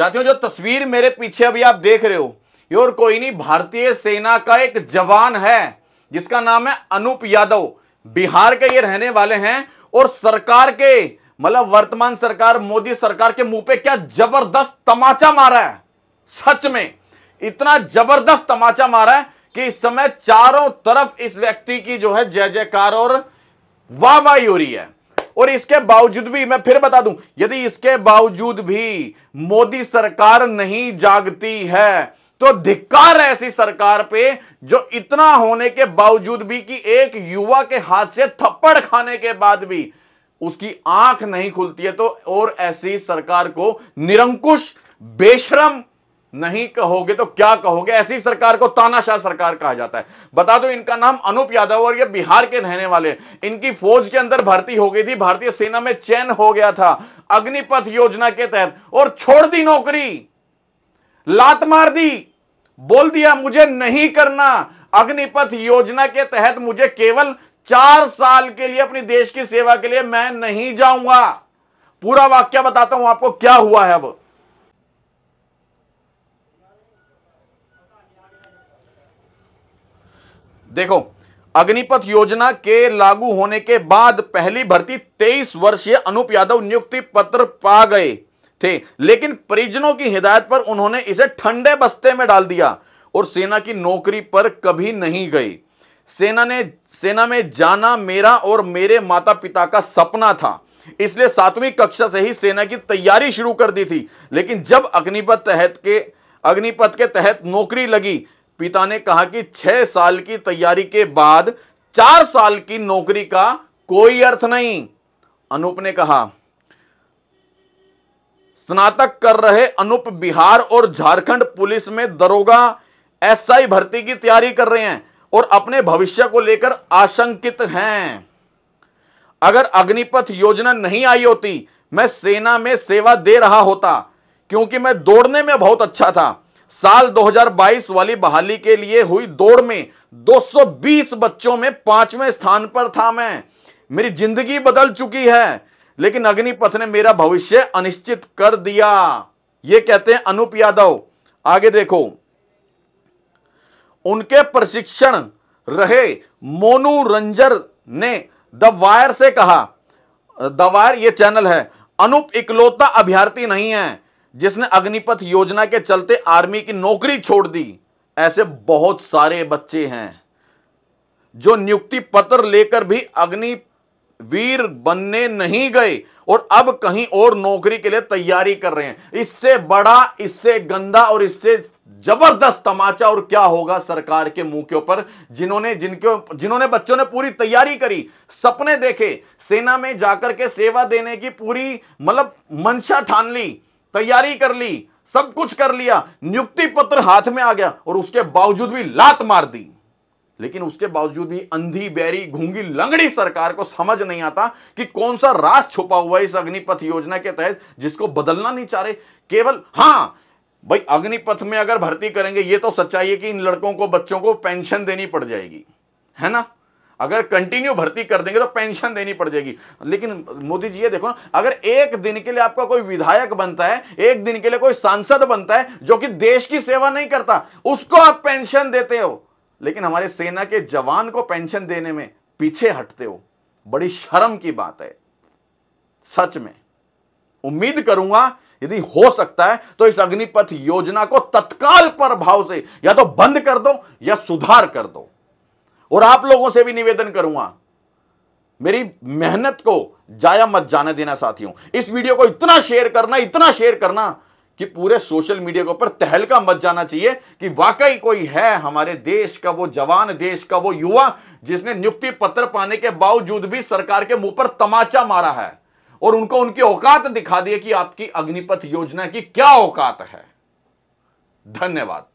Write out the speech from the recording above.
साथियों जो तस्वीर मेरे पीछे अभी आप देख रहे हो ये और कोई नहीं भारतीय सेना का एक जवान है जिसका नाम है अनूप यादव बिहार के ये रहने वाले हैं और सरकार के मतलब वर्तमान सरकार मोदी सरकार के मुंह पे क्या जबरदस्त तमाचा मारा है सच में इतना जबरदस्त तमाचा मारा है कि इस समय चारों तरफ इस व्यक्ति की जो है जय जयकार और वाह वाह हो रही है और इसके बावजूद भी मैं फिर बता दूं यदि इसके बावजूद भी मोदी सरकार नहीं जागती है तो धिक्कार है ऐसी सरकार पे जो इतना होने के बावजूद भी कि एक युवा के हाथ से थप्पड़ खाने के बाद भी उसकी आंख नहीं खुलती है तो और ऐसी सरकार को निरंकुश बेशरम नहीं कहोगे तो क्या कहोगे ऐसी सरकार को तानाशाह सरकार कहा जाता है बता दो इनका नाम अनूप यादव और ये बिहार के रहने वाले इनकी फौज के अंदर भर्ती हो गई थी भारतीय सेना में चयन हो गया था अग्निपथ योजना के तहत और छोड़ दी नौकरी लात मार दी बोल दिया मुझे नहीं करना अग्निपथ योजना के तहत मुझे केवल चार साल के लिए अपनी देश की सेवा के लिए मैं नहीं जाऊंगा पूरा वाक्य बताता हूं आपको क्या हुआ है अब देखो अग्निपथ योजना के लागू होने के बाद पहली भर्ती 23 वर्षीय अनूप यादव नियुक्ति पत्र पा गए थे लेकिन परिजनों की हिदायत पर उन्होंने इसे ठंडे बस्ते में डाल दिया और सेना की नौकरी पर कभी नहीं गई सेना ने सेना में जाना मेरा और मेरे माता पिता का सपना था इसलिए सातवीं कक्षा से ही सेना की तैयारी शुरू कर दी थी लेकिन जब अग्निपथ तहत के अग्निपथ के तहत नौकरी लगी पिता ने कहा कि छह साल की तैयारी के बाद चार साल की नौकरी का कोई अर्थ नहीं अनूप ने कहा स्नातक कर रहे अनूप बिहार और झारखंड पुलिस में दरोगा एसआई भर्ती की तैयारी कर रहे हैं और अपने भविष्य को लेकर आशंकित हैं अगर अग्निपथ योजना नहीं आई होती मैं सेना में सेवा दे रहा होता क्योंकि मैं दौड़ने में बहुत अच्छा था साल 2022 वाली बहाली के लिए हुई दौड़ में 220 बच्चों में पांचवें स्थान पर था मैं मेरी जिंदगी बदल चुकी है लेकिन अग्निपथ ने मेरा भविष्य अनिश्चित कर दिया ये कहते हैं अनूप यादव आगे देखो उनके प्रशिक्षण रहे मोनू रंजर ने द वायर से कहा द वायर ये चैनल है अनूप इकलौता अभ्यर्थी नहीं है जिसने अग्निपथ योजना के चलते आर्मी की नौकरी छोड़ दी ऐसे बहुत सारे बच्चे हैं जो नियुक्ति पत्र लेकर भी अग्निवीर बनने नहीं गए और अब कहीं और नौकरी के लिए तैयारी कर रहे हैं इससे बड़ा इससे गंदा और इससे जबरदस्त तमाचा और क्या होगा सरकार के मुंह के ऊपर जिन्होंने जिनके जिन्होंने बच्चों ने पूरी तैयारी करी सपने देखे सेना में जाकर के सेवा देने की पूरी मतलब मंशा ठान ली तैयारी कर ली सब कुछ कर लिया नियुक्ति पत्र हाथ में आ गया और उसके बावजूद भी लात मार दी लेकिन उसके बावजूद भी अंधी बैरी घूंगी लंगड़ी सरकार को समझ नहीं आता कि कौन सा रास छुपा हुआ है इस अग्निपथ योजना के तहत जिसको बदलना नहीं चाह रहे केवल हां भाई अग्निपथ में अगर भर्ती करेंगे ये तो सच्चाई है कि इन लड़कों को बच्चों को पेंशन देनी पड़ जाएगी है ना अगर कंटिन्यू भर्ती कर देंगे तो पेंशन देनी पड़ जाएगी लेकिन मोदी जी ये देखो अगर एक दिन के लिए आपका कोई विधायक बनता है एक दिन के लिए कोई सांसद बनता है जो कि देश की सेवा नहीं करता उसको आप पेंशन देते हो लेकिन हमारे सेना के जवान को पेंशन देने में पीछे हटते हो बड़ी शर्म की बात है सच में उम्मीद करूंगा यदि हो सकता है तो इस अग्निपथ योजना को तत्काल प्रभाव से या तो बंद कर दो या सुधार कर दो और आप लोगों से भी निवेदन करूंगा मेरी मेहनत को जाया मत जाने देना साथियों इस वीडियो को इतना शेयर करना इतना शेयर करना कि पूरे सोशल मीडिया के ऊपर तहलका मच जाना चाहिए कि वाकई कोई है हमारे देश का वो जवान देश का वो युवा जिसने नियुक्ति पत्र पाने के बावजूद भी सरकार के मुंह पर तमाचा मारा है और उनको उनकी औकात दिखा दी कि आपकी अग्निपथ योजना की क्या औकात है धन्यवाद